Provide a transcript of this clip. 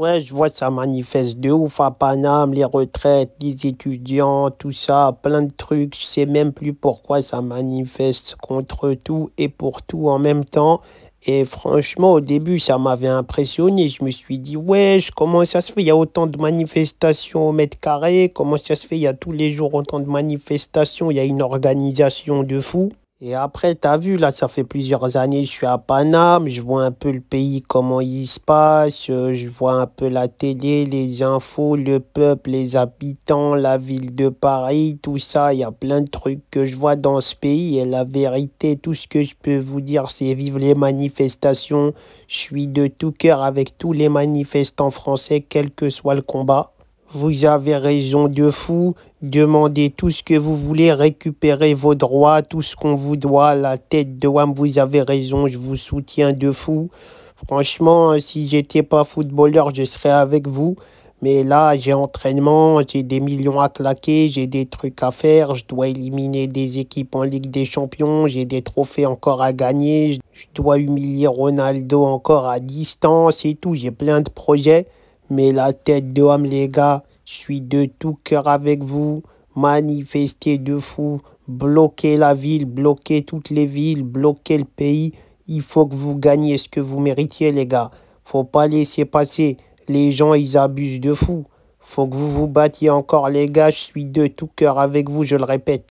Ouais, je vois ça manifeste de ouf à Paname, les retraites, les étudiants, tout ça, plein de trucs. Je sais même plus pourquoi ça manifeste contre tout et pour tout en même temps. Et franchement, au début, ça m'avait impressionné. Je me suis dit, wesh, comment ça se fait Il y a autant de manifestations au mètre carré. Comment ça se fait Il y a tous les jours autant de manifestations. Il y a une organisation de fou. Et après, tu as vu, là, ça fait plusieurs années, je suis à Paname, je vois un peu le pays, comment il se passe, euh, je vois un peu la télé, les infos, le peuple, les habitants, la ville de Paris, tout ça. Il y a plein de trucs que je vois dans ce pays. Et la vérité, tout ce que je peux vous dire, c'est vivre les manifestations. Je suis de tout cœur avec tous les manifestants français, quel que soit le combat. Vous avez raison de fou, demandez tout ce que vous voulez, récupérez vos droits, tout ce qu'on vous doit, la tête de WAM, vous avez raison, je vous soutiens de fou. Franchement, hein, si n'étais pas footballeur, je serais avec vous. Mais là, j'ai entraînement, j'ai des millions à claquer, j'ai des trucs à faire, je dois éliminer des équipes en Ligue des Champions, j'ai des trophées encore à gagner, je dois humilier Ronaldo encore à distance et tout, j'ai plein de projets. Mais la tête d'homme les gars, je suis de tout cœur avec vous. Manifestez de fou. Bloquez la ville, bloquez toutes les villes, bloquez le pays. Il faut que vous gagnez ce que vous méritiez, les gars. Faut pas laisser passer. Les gens, ils abusent de fou. Faut que vous vous battiez encore, les gars. Je suis de tout cœur avec vous, je le répète.